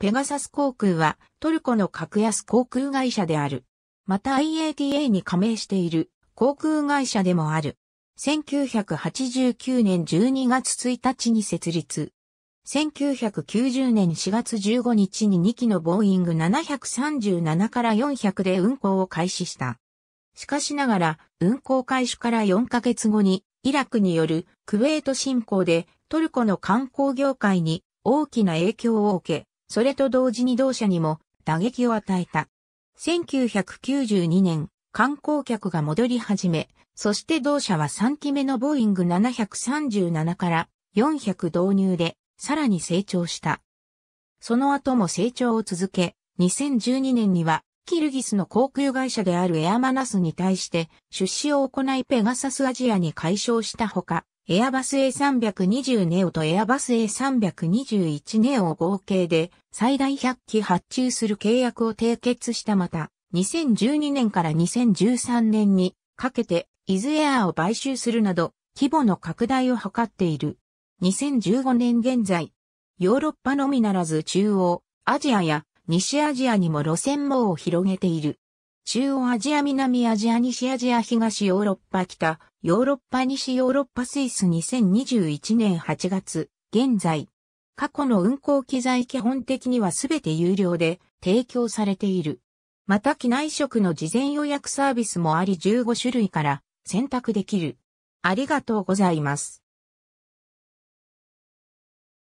ペガサス航空はトルコの格安航空会社である。また IATA に加盟している航空会社でもある。1989年12月1日に設立。1990年4月15日に2機のボーイング737から400で運航を開始した。しかしながら、運航開始から4ヶ月後に、イラクによるクウェート侵攻でトルコの観光業界に大きな影響を受け、それと同時に同社にも打撃を与えた。1992年、観光客が戻り始め、そして同社は3機目のボーイング737から400導入で、さらに成長した。その後も成長を続け、2012年には、キルギスの航空会社であるエアマナスに対して、出資を行いペガサスアジアに解消したほか、エアバス A320 ネオとエアバス A321 ネオを合計で最大100機発注する契約を締結したまた、2012年から2013年にかけてイズエアを買収するなど規模の拡大を図っている。2015年現在、ヨーロッパのみならず中央、アジアや西アジアにも路線網を広げている。中央アジア、南アジア、西アジア、東ヨーロッパ、北、ヨーロッパ、西ヨーロッパ、スイス2021年8月、現在。過去の運行機材基本的にはすべて有料で提供されている。また機内食の事前予約サービスもあり15種類から選択できる。ありがとうございます。